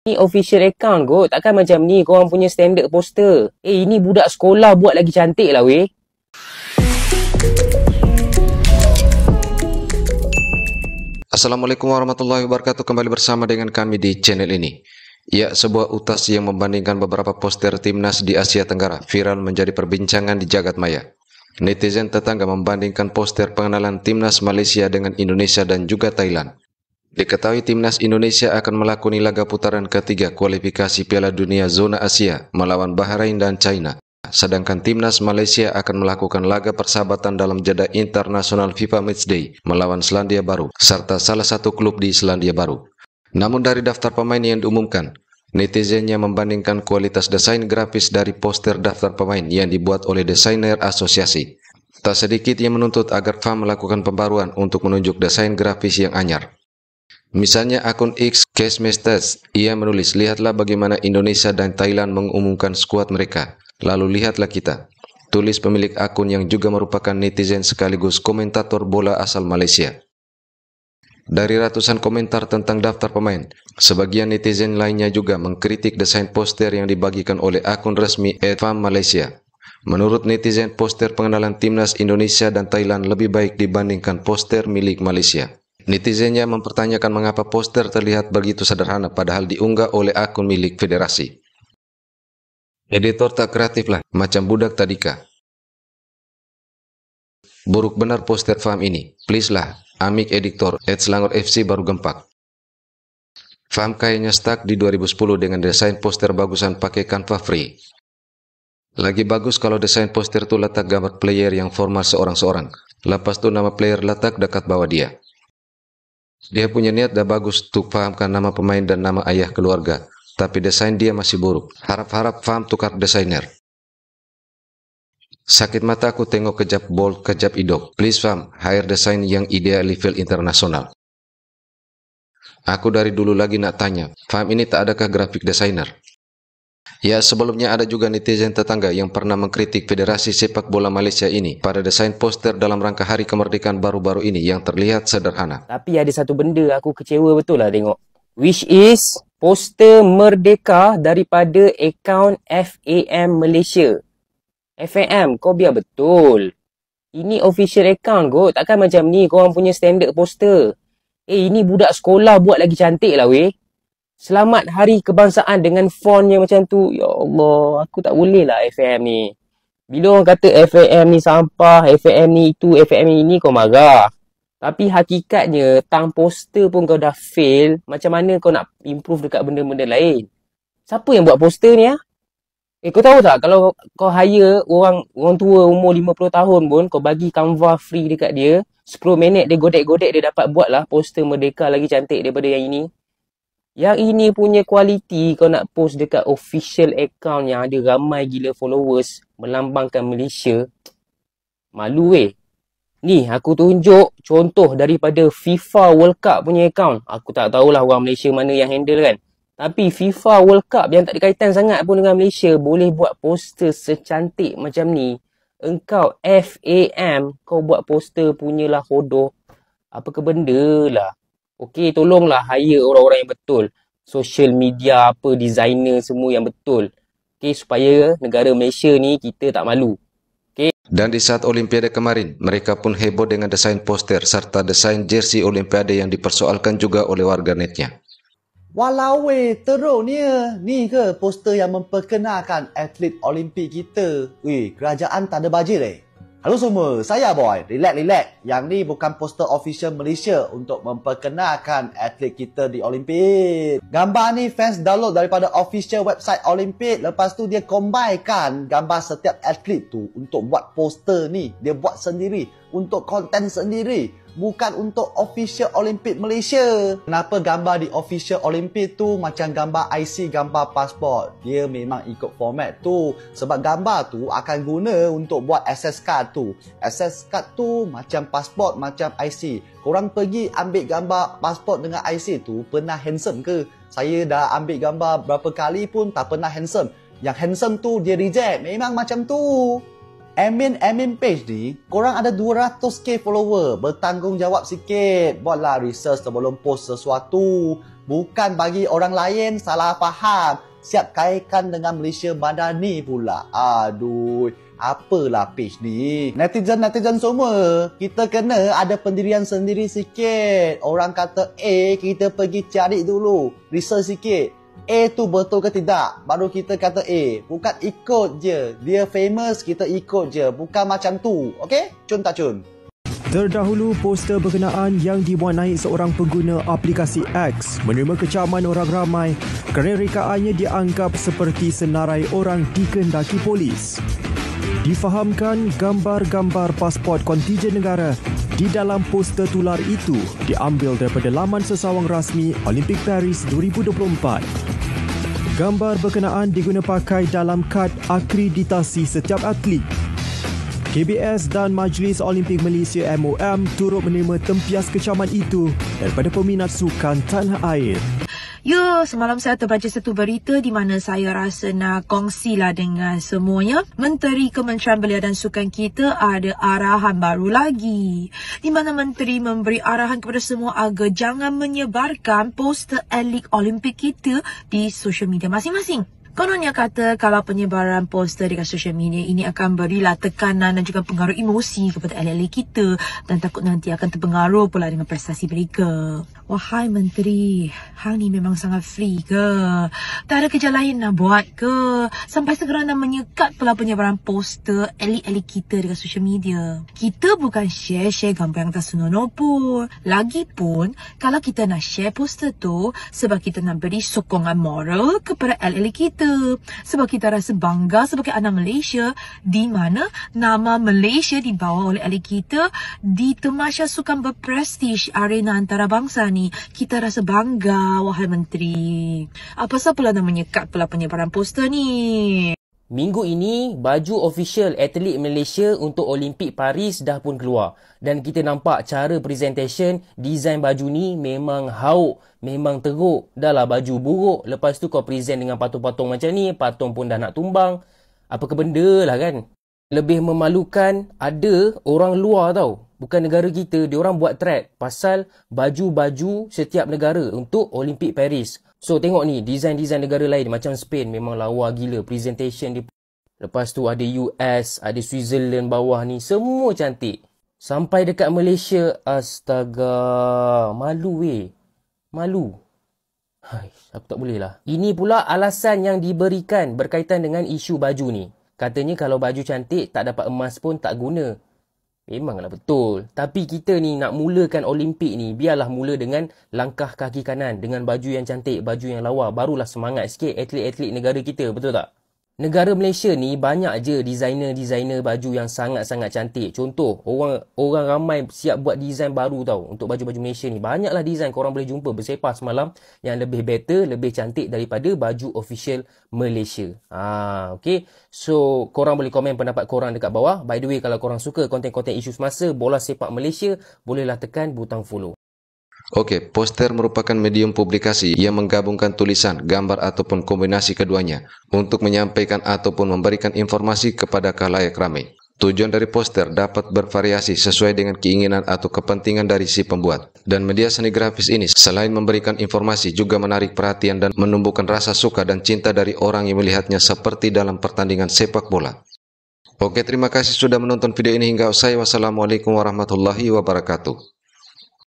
Ni official account kot. Takkan macam ni korang punya standard poster. Eh, ini budak sekolah buat lagi cantik lah weh. Assalamualaikum warahmatullahi wabarakatuh. Kembali bersama dengan kami di channel ini. Ya, sebuah utas yang membandingkan beberapa poster timnas di Asia Tenggara viral menjadi perbincangan di jagat maya. Netizen tetangga membandingkan poster pengenalan timnas Malaysia dengan Indonesia dan juga Thailand. Diketahui timnas Indonesia akan melakoni laga putaran ketiga kualifikasi Piala Dunia Zona Asia melawan Bahrain dan China. Sedangkan timnas Malaysia akan melakukan laga persahabatan dalam jeda internasional FIFA Matchday melawan Selandia Baru, serta salah satu klub di Selandia Baru. Namun dari daftar pemain yang diumumkan, netizennya membandingkan kualitas desain grafis dari poster daftar pemain yang dibuat oleh desainer asosiasi. Tak sedikit yang menuntut agar FA melakukan pembaruan untuk menunjuk desain grafis yang anyar. Misalnya akun X Case Masters, ia menulis, lihatlah bagaimana Indonesia dan Thailand mengumumkan skuad mereka. Lalu lihatlah kita. Tulis pemilik akun yang juga merupakan netizen sekaligus komentator bola asal Malaysia. Dari ratusan komentar tentang daftar pemain, sebagian netizen lainnya juga mengkritik desain poster yang dibagikan oleh akun resmi Edfam Malaysia. Menurut netizen, poster pengenalan timnas Indonesia dan Thailand lebih baik dibandingkan poster milik Malaysia. Netizennya mempertanyakan mengapa poster terlihat begitu sederhana padahal diunggah oleh akun milik federasi. Editor tak kreatif lah, macam budak tadika. Buruk benar poster farm ini. Please lah, Amik Editor, Edge Selangor FC baru gempak. Farm kayaknya stuck di 2010 dengan desain poster bagusan pakai kanva Free. Lagi bagus kalau desain poster itu letak gambar player yang formal seorang-seorang. Lepas tuh nama player letak dekat bawah dia. Dia punya niat dan bagus untuk pahamkan nama pemain dan nama ayah keluarga, tapi desain dia masih buruk. Harap-harap paham tukar desainer. Sakit mata aku tengok kejap bol kejap idok. Please fam, hire desain yang ideal level internasional. Aku dari dulu lagi nak tanya, fam ini tak adakah grafik desainer? Ya sebelumnya ada juga netizen tetangga yang pernah mengkritik Federasi Sepak Bola Malaysia ini pada desain poster dalam rangka Hari Kemerdekaan baru-baru ini yang terlihat sederhana. Tapi ada satu benda aku kecewa betul lah tengok. Which is poster Merdeka daripada akaun FAM Malaysia. FAM kau biar betul. Ini official account kot. Takkan macam ni korang punya standard poster. Eh ini budak sekolah buat lagi cantik lah weh selamat hari kebangsaan dengan font yang macam tu. Ya Allah, aku tak boleh lah FAM ni. Bila orang kata FAM ni sampah, FAM ni itu, FAM ni ini, kau marah. Tapi hakikatnya, tang poster pun kau dah fail. Macam mana kau nak improve dekat benda-benda lain? Siapa yang buat poster ni ya? Eh, kau tahu tak kalau kau hire orang orang tua umur 50 tahun pun, kau bagi Canva free dekat dia, 10 minit dia godek-godek dia dapat buat lah poster merdeka lagi cantik daripada yang ini. Yang ini punya kualiti kau nak post dekat official account yang ada ramai gila followers melambangkan Malaysia. Malu weh. Ni aku tunjuk contoh daripada FIFA World Cup punya account. Aku tak tahulah orang Malaysia mana yang handle kan. Tapi FIFA World Cup yang tak ada kaitan sangat pun dengan Malaysia boleh buat poster secantik macam ni. Engkau FAM kau buat poster punyalah hodoh. Apa ke benda lah. Okey, tolonglah hire orang-orang yang betul. Social media apa, designer semua yang betul. Okey, supaya negara Malaysia ni kita tak malu. Okey. Dan di saat Olimpiade kemarin, mereka pun heboh dengan desain poster serta desain jersey Olimpiade yang dipersoalkan juga oleh warganetnya. Walau weh, teruknya. Ni ke poster yang memperkenalkan atlet Olimpik kita? Weh, kerajaan tak ada bajet eh? Halo semua, saya Boy. Relax, relax. Yang ni bukan poster official Malaysia untuk memperkenalkan atlet kita di Olimpik. Gambar ni fans download daripada official website Olimpik. Lepas tu dia combinekan gambar setiap atlet tu untuk buat poster ni. Dia buat sendiri untuk konten sendiri bukan untuk official Olympic Malaysia. Kenapa gambar di official Olympic tu macam gambar IC, gambar pasport? Dia memang ikut format tu. Sebab gambar tu akan guna untuk buat access card tu. Access card tu macam pasport, macam IC. Korang pergi ambil gambar pasport dengan IC tu pernah handsome ke? Saya dah ambil gambar berapa kali pun tak pernah handsome. Yang handsome tu dia reject. Memang macam tu. Admin admin page ni Korang ada 200k follower Bertanggungjawab sikit Buatlah research sebelum post sesuatu Bukan bagi orang lain salah faham Siap kaitkan dengan Malaysia Madani pula Aduh Apalah page ni Netizen-netizen semua Kita kena ada pendirian sendiri sikit Orang kata eh Kita pergi cari dulu Research sikit A tu betul ke tidak baru kita kata A bukan ikut je dia famous kita ikut je bukan macam tu okey cun tak cun Terdahulu, poster berkenaan yang dibuat naik seorang pengguna aplikasi X menerima kecaman orang ramai kerana rekaannya dianggap seperti senarai orang dikendaki polis. Difahamkan gambar-gambar pasport kontijen negara di dalam poster tular itu diambil daripada laman sesawang rasmi Olympic Paris 2024. Gambar berkenaan diguna pakai dalam kad akreditasi setiap atlet. KBS dan Majlis Olimpik Malaysia MOM turut menerima tempias kecaman itu daripada peminat sukan tanah air. Ya, semalam saya terbaca satu berita di mana saya rasa nak kongsilah dengan semuanya. Menteri Kementerian Belia dan Sukan kita ada arahan baru lagi. Di mana Menteri memberi arahan kepada semua agar jangan menyebarkan poster elik Olimpik kita di social media masing-masing. Kononnya kata kalau penyebaran poster dekat social media ini akan berilah tekanan dan juga pengaruh emosi kepada LLA kita dan takut nanti akan terpengaruh pula dengan prestasi mereka. Wahai Menteri, hang ni memang sangat free ke? Tak ada kerja lain nak buat ke? Sampai segera nak menyekat pula penyebaran poster elit-elit kita dekat social media. Kita bukan share-share gambar yang tak senonoh pun. Lagipun, kalau kita nak share poster tu sebab kita nak beri sokongan moral kepada elit-elit kita sebab kita rasa bangga sebagai anak Malaysia di mana nama Malaysia dibawa oleh ahli kita di temasya sukan berprestij arena antarabangsa ni. Kita rasa bangga, wahai menteri. Apa ah, sahaja pula namanya kad pula penyebaran poster ni? Minggu ini, baju official atlet Malaysia untuk Olimpik Paris dah pun keluar. Dan kita nampak cara presentation, desain baju ni memang hauk, memang teruk. Dah lah baju buruk. Lepas tu kau present dengan patung-patung macam ni, patung pun dah nak tumbang. Apa kebenda lah kan? lebih memalukan ada orang luar tau bukan negara kita dia orang buat track pasal baju-baju setiap negara untuk Olimpik Paris so tengok ni design-design negara lain macam Spain memang lawa gila presentation dia lepas tu ada US ada Switzerland bawah ni semua cantik sampai dekat Malaysia astaga malu weh malu Hai, aku tak boleh lah. Ini pula alasan yang diberikan berkaitan dengan isu baju ni. Katanya kalau baju cantik tak dapat emas pun tak guna. Memanglah betul. Tapi kita ni nak mulakan Olimpik ni, biarlah mula dengan langkah kaki kanan, dengan baju yang cantik, baju yang lawa, barulah semangat sikit atlet-atlet negara kita, betul tak? Negara Malaysia ni banyak je designer-designer baju yang sangat-sangat cantik. Contoh, orang orang ramai siap buat design baru tau untuk baju-baju Malaysia ni. Banyaklah design korang boleh jumpa bersepah semalam yang lebih better, lebih cantik daripada baju official Malaysia. Ah, ha, okay. So, korang boleh komen pendapat korang dekat bawah. By the way, kalau korang suka konten-konten isu semasa bola sepak Malaysia, bolehlah tekan butang follow. Oke, poster merupakan medium publikasi yang menggabungkan tulisan, gambar, ataupun kombinasi keduanya untuk menyampaikan ataupun memberikan informasi kepada kalayak ramai. Tujuan dari poster dapat bervariasi sesuai dengan keinginan atau kepentingan dari si pembuat. Dan media seni grafis ini selain memberikan informasi juga menarik perhatian dan menumbuhkan rasa suka dan cinta dari orang yang melihatnya seperti dalam pertandingan sepak bola. Oke, terima kasih sudah menonton video ini hingga usai. Wassalamualaikum warahmatullahi wabarakatuh.